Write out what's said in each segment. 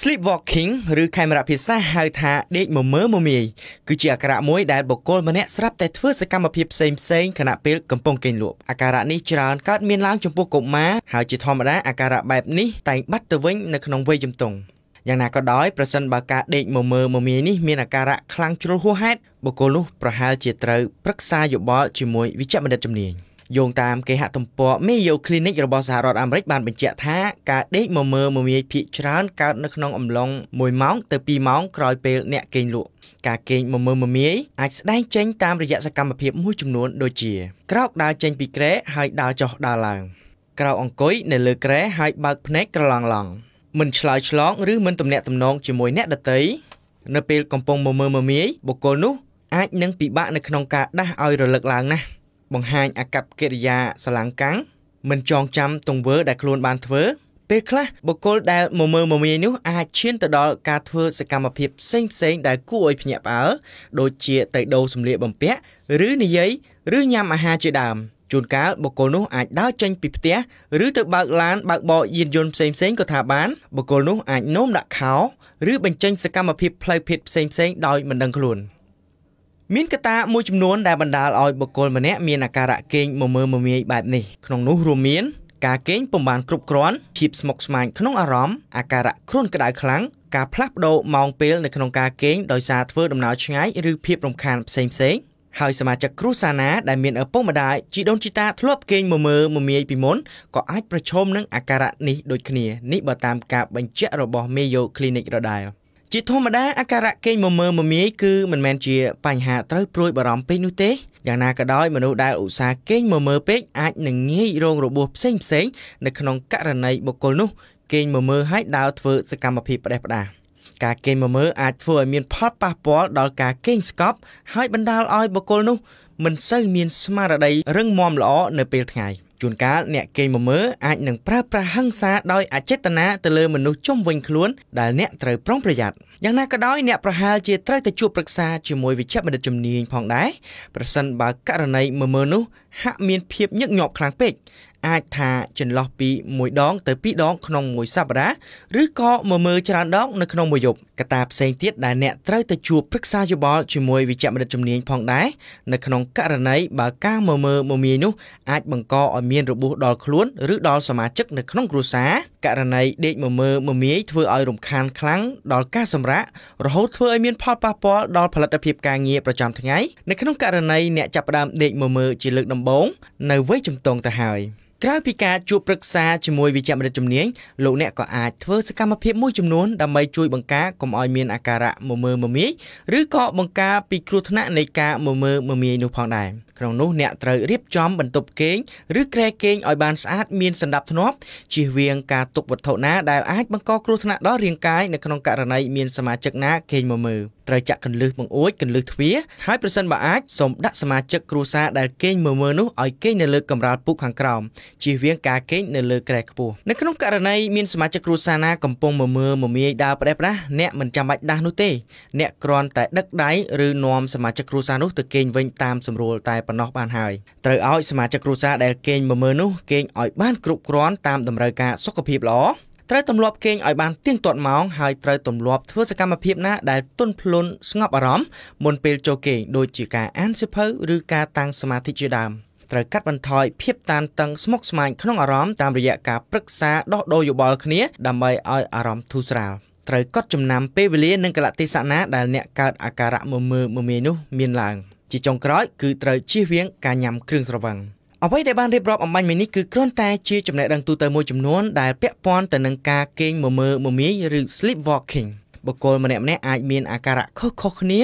Sleepwalking ឬខេមរៈភាសាហៅថាដេកមមើមមាយគឺជាអាការៈមួយដែលបុគ្គលម្នាក់ស្រាប់តែធ្វើសកម្មភាពផ្សេងផ្សេងខណៈពេលកំពុងគេងលក់អាការៈនេះច្រើនកើតមានឡើងចំពោះកុមារហើយជាធម្មតាអាការៈបែបនេះតែងបាត់ទៅវិញនៅក្នុងវ័យជំទង់យ៉ាងណាក៏ដោយប្រសិនបើការដេកមមើមមាយនេះមានអាការៈខ្លាំងជ្រុលហួសហេតុបុគ្គលនោះប្រហែលជាត្រូវប្រឹក្សាយោបល់ជាមួយវិជ្ជបណ្ឌិតជំនាញ។យោងតាមគេហទំព័រ Mayo Clinic របស់សហរដ្ឋអាមេរិកបានបញ្ជាក់ថាការដេកមមើមមាយភាគច្រើនកើតនៅក្នុងអំឡុង1ម៉ោងទៅ2ម៉ោងក្រោយពេលអ្នកគេងលក់ការគេងមមើមមាយអាចស្ដែងចេញតាមរយៈសកម្មភាពមួយចំនួនដូចជាក្រោកដើរចេញពីគ្រែហើយដើរចុះដើរឡើងក្រោកអង្គុយនៅលើគ្រែហើយបើកភ្នែកក្រឡង់ឡង់មិនឆ្លើយឆ្លងឬមិនទំនាក់ទំនងជាមួយអ្នកដទៃនៅពេលកំពុងមមើមមាយបុគ្គលនោះអាចនឹងពិបាកនៅក្នុងការដាស់ឲ្យរលឹកឡើងណាស់បង្ហាញអាកប្បកិរិយាស្រឡាំងកាំងមិនចងចាំទង្វើដែលខ្លួន បានធ្វើ ពេលខ្លះបុគ្គលដែលមមើមមាយនោះអាចឈានទៅដល់ការធ្វើសកម្មភាពផ្សេងផ្សេងដែលគួរឲ្យភ្ញាក់ផ្អើលដូចជាទៅដូរសម្លៀកបំពាក់ ឬនិយាយឬញ៉ាំអាហារជាដើមជួនកាលបុគ្គលនោះអាចដើរចេញពីផ្ទះឬទៅបើកឡានបើកបរយានយន្តផ្សេងផ្សេងក៏ថាបានបុគ្គលនោះអាចនោមដាក់ខោ ឬបញ្ចេញសកម្មភាពផ្លូវភេទផ្សេងផ្សេងដោយមិនដឹងខ្លួន។មានកត្តាមួយចំនួនដែលបណ្ដាលឲ្យបុគ្គលម្នាក់មានអាការៈគេងមមើមមាយបែបនេះក្នុងនោះរួមមានការគេងពុំបានគ្រប់គ្រាន់ភាពស្មុគស្មាញក្នុងអារម្មណ៍អាការៈគ្រុនក្តៅខ្លាំងការផ្លាស់ប្ដូរម៉ោងពេលនៅក្នុងការគេងដោយសារធ្វើដំណើរឆ្ងាយឬភាពរំខានផ្សេងផ្សេងហើយសមាជិកគ្រួសារណាដែលមានឪពុកម្ដាយជីដូនជីតាធ្លាប់គេងមមើមមាយពីមុនក៏អាចប្រឈមនឹងអាការៈនេះដូចគ្នានេះបើតាមការបញ្ជាក់របស់ Mayo Clinic រដែល។ជាធម្មតាអាការៈគេងមមើមមាយគឺមិនមែនជា បញ្ហាត្រូវព្រួយបារម្ភពេកនោះទេយ៉ាងណាក៏ដោយមនុស្សដែលឧស្សាហ៍គេងមមើពេកអាចនឹងងាយរងរបួសផ្សេងផ្សេងនៅក្នុងករណីបុគ្គលនោះគេងមមើហើយដើរធ្វើសកម្មភាពផ្ដេសផ្ដាសការគេងមមើអាចធ្វើឲ្យមានផលប៉ះពាល់ដល់ការគេងស្កប់ហើយបណ្ដាលឲ្យបុគ្គលនោះមិនសូវមានស្មារតីរឹងមាំល្អនៅពេលថ្ងៃ។ជួនកាលអ្នកគេងមកមើលអាចនឹងប្រើប្រាស់ហិង្សាដោយអចេតនាទៅលើមនុស្សជុំវិញខ្លួនដែលអ្នកត្រូវប្រុងប្រយ័ត្នយ៉ាងណាក៏ដោយអ្នកប្រហែលជាត្រូវទៅជួបប្រឹក្សាជាមួយវិជ្ជបណ្ឌិតជំនាញផងដែរប្រសិនបើករណីមើលមើលនោះហាក់មានភាពញឹកញាប់ខ្លាំងពេកអាចថាចន្លោះពី1ដងទៅ2ដងក្នុងមួយសប្តាហ៍ឬក៏មួយមើលច្រើនដងនៅក្នុងមួយយប់កត្តាផ្សេងទៀតដែលអ្នកត្រូវទៅជួបប្រឹក្សាយោបល់ជាមួយវិជ្ជបណ្ឌិតជំនាញផងដែរនៅក្នុងករណីបើការមើលមើលមមាញនោះអាចបង្កឲ្យមានរបួសដល់ខ្លួនឬដល់សមាជិក នៅក្នុងគ្រួសារករណីដេកមើលមើលមមាញធ្វើឲ្យ រំខានខ្លាំងដល់ការសម្រាករហូតធ្វើឲ្យមានផលប៉ះពាល់ដល់ផលិតភាពការងារប្រចាំថ្ងៃនៅក្នុងករណីអ្នកចាប់ផ្ដើមដេកមើលមើលជាលើកដំបូងនៅវ័យជំទង់ទៅហើយក្រៅពីការជួបប្រឹក្សាជាមួយវិជ្ជបណ្ឌិតជំនាញលោកអ្នកក៏អាចធ្វើសកម្មភាពមួយចំនួនដើម្បីជួយបង្ការកុំឲ្យមានអាការៈមមើមមាយឬក៏បង្ការពីគ្រោះថ្នាក់នៃការមមើមមាយនោះផងដែរក្នុងនោះអ្នកត្រូវរៀបចំបន្ទប់គេងឬគ្រែគេងឲ្យបានស្អាត មានសណ្ដាប់ធ្នាប់ជៀសវាងការទុកវត្ថុណាដែលអាចបង្កគ្រោះថ្នាក់ដល់រាងកាយនៅក្នុងករណីមានសមាជិកណាគេងមមើត្រូវចាក់កន្លឹះបង្អួចកន្លឹះទ្វារហើយប្រសិនបើអាចសូមដាក់សមាជិកគ្រួសារដែលគេងមើលមើលនោះឲ្យគេងនៅលើកម្រាលពូកខាងក្រោមជៀសវាងការគេងនៅលើគ្រែខ្ពស់នៅក្នុងករណីមានសមាជិកគ្រួសារណាកំពុងមើលមើលមមាយដើរប្រេះប្រាស់អ្នកមិនចាំបាច់ដាស់នោះទេ អ្នកគ្រាន់តែដឹកដៃឬនាំសមាជិកគ្រួសារនោះទៅគេងវិញតាមសម្រួលតែប៉ុណ្ណោះបានហើយត្រូវឲ្យ សមាជិកគ្រួសារដែលគេងមើលមើលនោះគេងឲ្យបានគ្រប់គ្រាន់តាមតម្រូវការសុខភាពល្អត្រូវទម្លាប់គេងឲ្យបានទៀងទាត់ម៉ោងហើយត្រូវទម្លាប់ធ្វើសកម្មភាពណាដែលទន់ភ្លន់ស្ងប់អារម្មណ៍មុនពេលចូលគេងដូចជាការអានសៀវភៅឬការតាំងសមាធិជាដើមត្រូវកាត់បន្ថយភាពតានតឹងស្មុគស្មាញក្នុងអារម្មណ៍តាមរយៈការប្រឹក្សាដោះដូរយោបល់គ្នាដើម្បីឲ្យអារម្មណ៍ធូរស្រាលត្រូវកត់ចំណាំពេលវេលានិងកលៈទេសៈណាដែលអ្នកកើតអាការៈមើមើមមាយនោះមានឡើងជាចុងក្រោយគឺត្រូវជៀសវាង ការញ៉ាំគ្រឿងស្រវឹង។អ្វីដែលបានរៀបរាប់អំបញ្ញមីនេះគឺគ្រាន់តែជាចំណេះដឹងទូទៅមួយចំនួនដែលពាក់ព័ន្ធទៅនឹងការគេងមមើមមាយឬ sleepwalking បុគ្គលម្នាក់ៗអាចមានអាការៈខុសៗគ្នា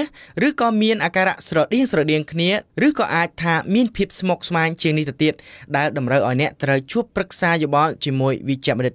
ឬក៏មានអាការៈស្រដៀងស្រដៀងគ្នាឬក៏អាចថាមានភាពស្មុគស្មាញជាងនេះទៅទៀតដែលតម្រូវឲ្យអ្នកត្រូវជួបប្រឹក្សាយោបល់ជាមួយវិជ្ជបណ្ឌិត